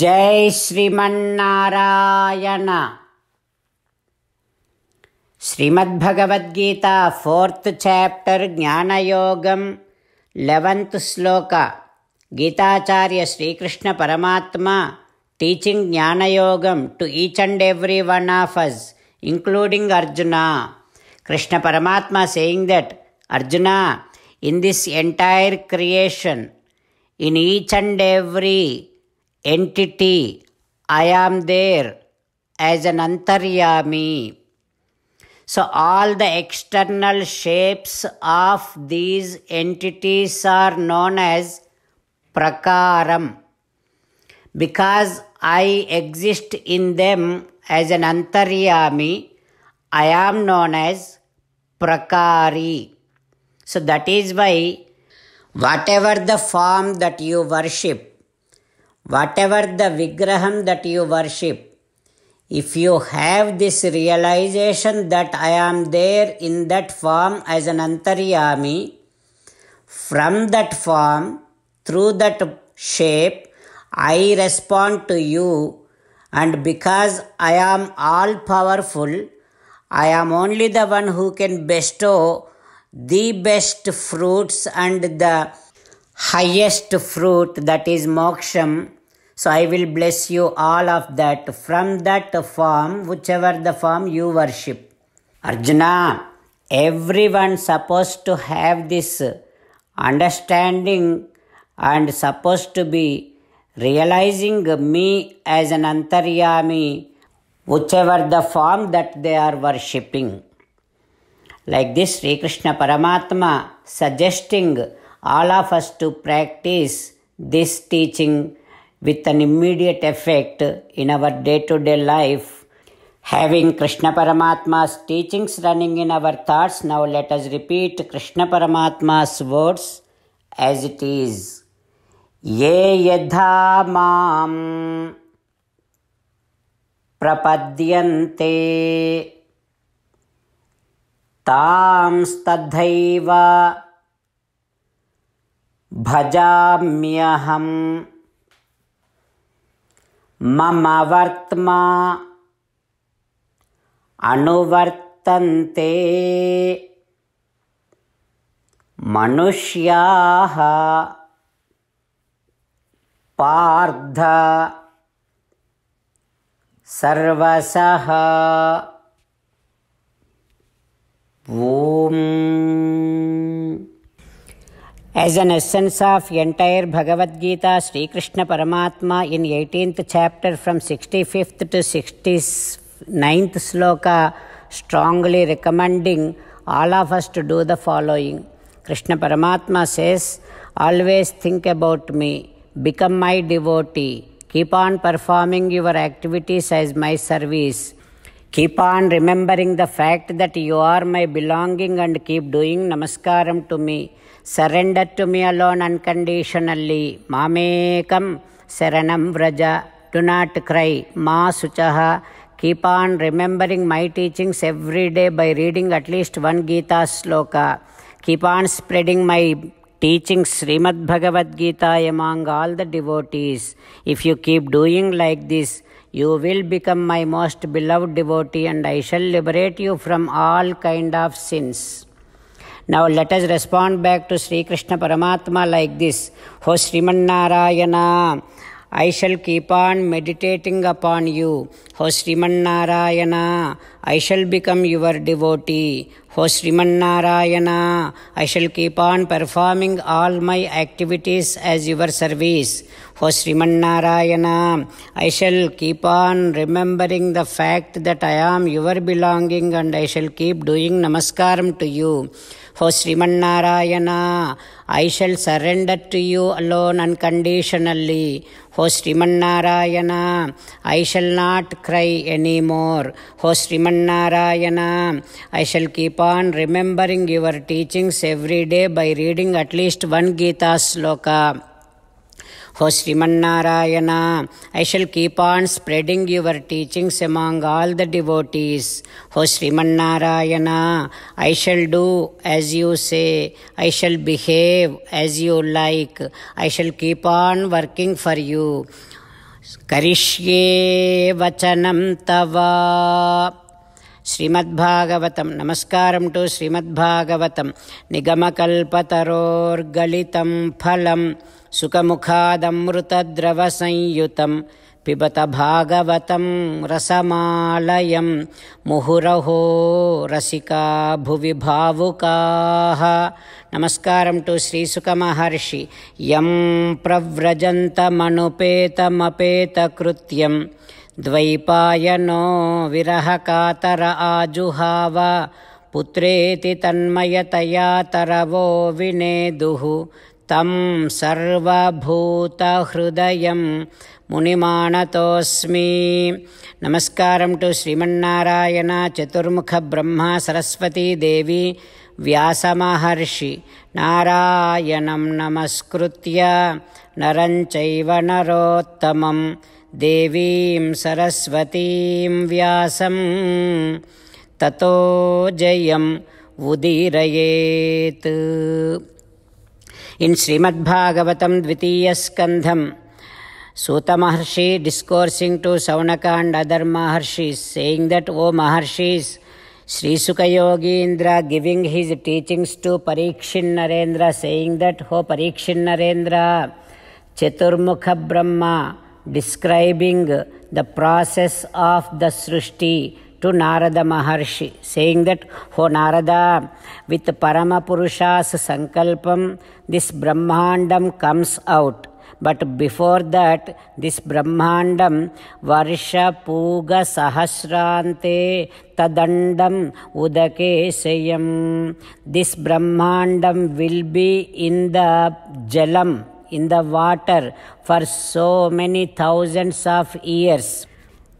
జై Srimannarayana Srimad Bhagavad Gita fourth chapter Jnana Yogam eleventh shloka Gitacharya Sri Krishna Paramatma teaching Jnana Yogam to each and every one of us including Arjuna Krishna Paramatma saying that Arjuna in this entire creation in each and every entity, I am there as an antaryami. So, all the external shapes of these entities are known as prakaram because I exist in them as an antaryami, I am known as prakari. So, that is why whatever the form that you worship, whatever the Vigraham that you worship, if you have this realization that I am there in that form as an Antaryami, from that form, through that shape, I respond to you, and because I am all powerful, I am only the one who can bestow the best fruits and the highest fruit that is moksham so I will bless you all of that from that form, whichever the form you worship. Arjuna, everyone supposed to have this understanding and supposed to be realizing me as an antaryami, whichever the form that they are worshipping. Like this, Sri Krishna Paramatma suggesting all of us to practice this teaching with an immediate effect in our day to day life. Having Krishna Paramatma's teachings running in our thoughts, now let us repeat Krishna Paramatma's words as it is. Ye yadha prapadyante प्रपद्यन्ते तांस्तथैव भजाम्यहम् मम वर्त्मा अनुवर्तन्ते मनुष्याः पार्ध सर्वसः ॐ As an essence of entire Bhagavad Gita, Sri Krishna Paramatma in 18th chapter from 65th to 69th sloka strongly recommending all of us to do the following. Krishna Paramatma says, always think about me, become my devotee, keep on performing your activities as my service. Keep on remembering the fact that you are my belonging and keep doing namaskaram to me surrender to me alone unconditionally. Mamekam saranam Vraja. Do not cry. Ma Suchaha. Keep on remembering my teachings every day by reading at least one Gita sloka. Keep on spreading my teachings Srimad Bhagavad Gita among all the devotees. If you keep doing like this, you will become my most beloved devotee and I shall liberate you from all kind of sins. Now let us respond back to Sri Krishna Paramatma like this. Ho Srimannarayana, I shall keep on meditating upon you. Ho Srimannarayana, I shall become your devotee. Ho Srimannarayana, I shall keep on performing all my activities as your service. Ho Srimannarayana, I shall keep on remembering the fact that I am your belonging and I shall keep doing namaskaram to you. O Srimanarayana, I shall surrender to you alone unconditionally. O Srimanarayana, I shall not cry anymore. O Srimanarayana, I shall keep on remembering your teachings every day by reading at least one Gita sloka. O oh, Srimanarayana, I shall keep on spreading your teachings among all the devotees. O oh, Srimanarayana, I shall do as you say, I shall behave as you like, I shall keep on working for you. करिष्ये वचनं तव श्रीमद्भागवतं नमस्कारं to श्रीमद्भागवतं निगमकल्पतरोर्गलितं फलम् सुखमुखादमृतद्रवसंयुतम् पिबत भागवतं रसमालयम् मुहुरहो रसिका भुवि भावुकाः नमस्कारम् to श्रीसुखमहर्षि यम् प्रव्रजन्तमनुपेतमपेतकृत्यम् द्वैपायनो विरहकातर आजुहाव पुत्रेति तन्मयतया तरवो विनेदुः तं सर्वभूतहृदयं मुनिमानतोऽस्मि नमस्कारं to श्रीमन्नारायणचतुर्मुखब्रह्मसरस्वतीदेवी व्यासमहर्षि नारायणं नमस्कृत्य नरञ्चैव नरोत्तमं देवीं सरस्वतीं व्यासं ततो जयं उदीरयेत् In Srimad Bhagavatam Dvitiyaskantham, Suta Maharshi discoursing to Savanaka and other Maharshis, saying that, O Maharshis, Sri Indra, giving his teachings to Parikshin Narendra, saying that, O Parikshin Narendra, Chaturmukha Brahma, describing the process of the Srishti, to Narada Maharshi, saying that, "O Narada, with Paramapurusha's Sankalpam, this Brahmandam comes out. But before that, this Brahmandam, Varsha Puga Sahasrante Tadandam Udake Sayam, This Brahmandam will be in the Jalam, in the water, for so many thousands of years.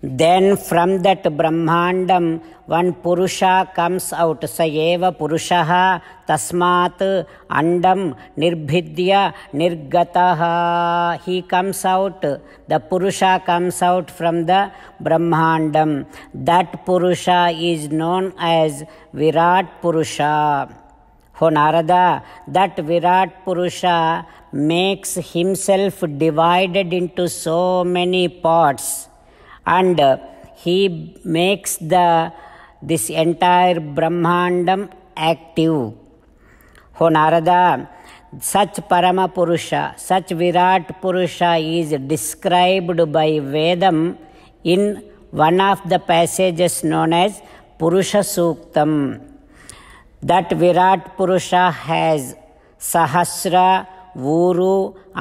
Then from that Brahmandam, one Purusha comes out. Sayeva Purushaha Tasmat Andam Nirbhidya Nirgataha. He comes out. The Purusha comes out from the Brahmandam. That Purusha is known as Virat Purusha. O Narada, that Virat Purusha makes himself divided into so many parts and he makes the this entire brahmandam active ho narada such parama purusha such virat purusha is described by vedam in one of the passages known as purusha suktam that virat purusha has sahasra ಊರು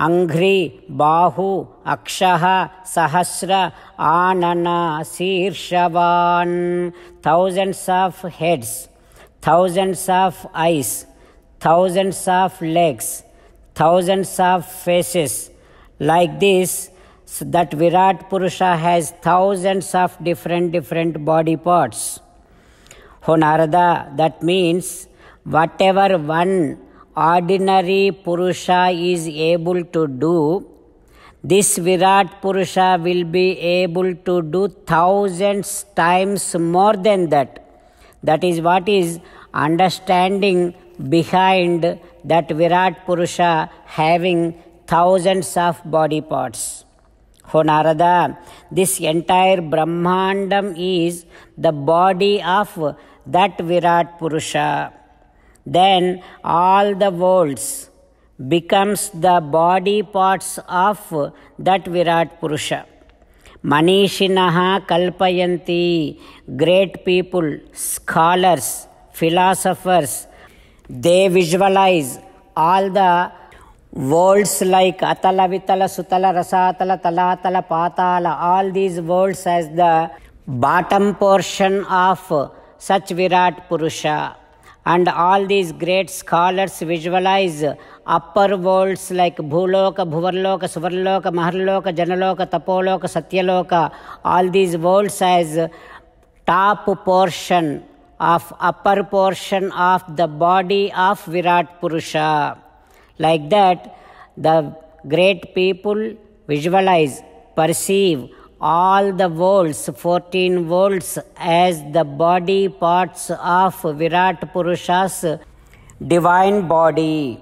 ಅಂಘ್ರಿ ಬಾಹು ಅಕ್ಷಃ ಸಹಸ್ರ ಆನನ ಶೀರ್ಷವಾನ್ thousands of heads thousands of eyes thousands of legs thousands of faces like this that virat purusha has thousands of different different body parts ho narada that means whatever one ordinary Purusha is able to do, this Virat Purusha will be able to do thousands times more than that. That is what is understanding behind that Virat Purusha having thousands of body parts. O Narada, this entire Brahmandam is the body of that Virat Purusha then all the worlds becomes the body parts of that Virat Purusha. Manishinaha Kalpayanti, great people, scholars, philosophers, they visualize all the worlds like Atala, Vitala, Sutala, Rasatala, Talatala, Patala, all these worlds as the bottom portion of such Virat Purusha and all these great scholars visualize upper worlds like Bhuloka, Bhuvarloka, Suvarloka, Maharloka, Janaloka, Tapoloka, Satyaloka, all these worlds as top portion of upper portion of the body of Virat Purusha. Like that, the great people visualize, perceive all the worlds, 14 worlds, as the body parts of Virat Purusha's divine body.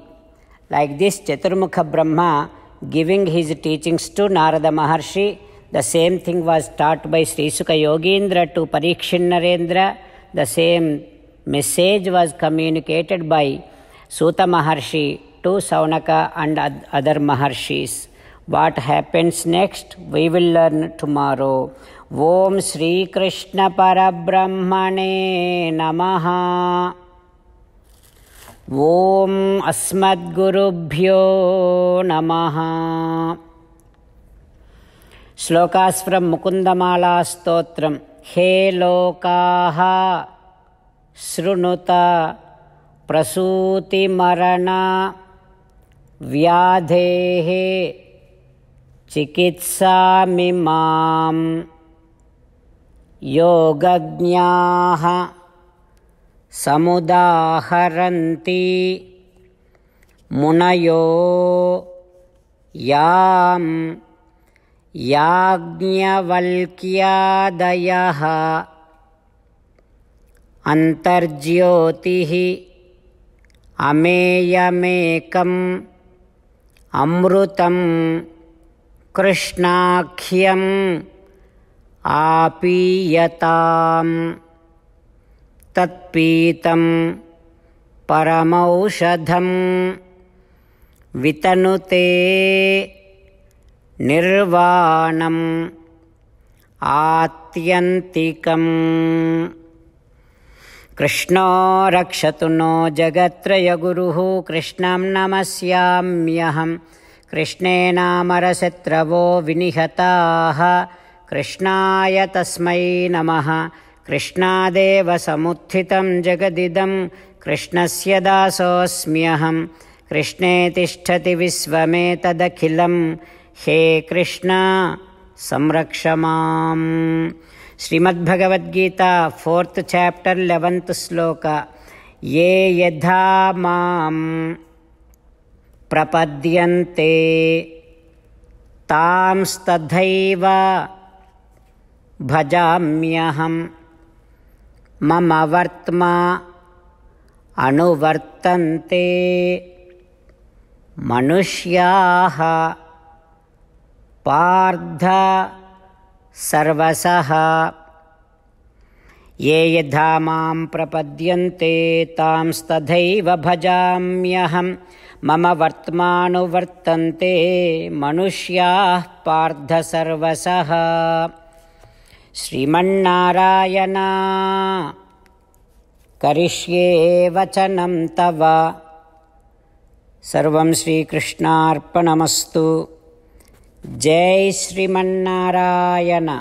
Like this, Chaturmukha Brahma giving his teachings to Narada Maharshi. The same thing was taught by Sri Suka to Parikshin Narendra. The same message was communicated by Suta Maharshi to Saunaka and other Maharshis. What happens next we will learn tomorrow Om Shri Krishna परब्रह्मणे नमः ओम अस्मद्गुरुभ्यो नमः shlokas from हे लोका श्रुणुता प्रसूतिमरण मरण व्याधे चिकित्सामिमां योगज्ञाः समुदाहरन्ति मुनयो यां याज्ञवल्क्यादयः अन्तर्ज्योतिः अमेयमेकम् अमृतम् कृष्णाख्यम् आपीयताम् तत्पीतं परमौषधं वितनुते निर्वाणम् आत्यन्तिकम् कृष्णो रक्षतु no जगत्रयगुरुः गुरुः कृष्णं नमस्याम्यहम् कृष्णेनामरशत्रवो विनिहताः कृष्णाय तस्मै नमः कृष्णादेव समुत्थितं जगदिदं कृष्णस्य दासोऽस्म्यहं कृष्णे तिष्ठति विश्वमेतदखिलं हे कृष्णा संरक्ष मां श्रीमद्भगवद्गीता फोर्थ् चाप्टर् th श्लोक ये यथा माम् प्रपद्यन्ते तांस्तथैव भजाम्यहं मम वर्त्मा अनुवर्तन्ते मनुष्याः पार्ध सर्वसः ये यथा मां प्रपद्यन्ते तांस्तथैव भजाम्यहं मम वर्त्मानुवर्तन्ते मनुष्याः पार्थसर्वसः श्रीमन्नारायण वचनं तव सर्वं श्रीकृष्णार्पणमस्तु जय श्रीमन्नारायण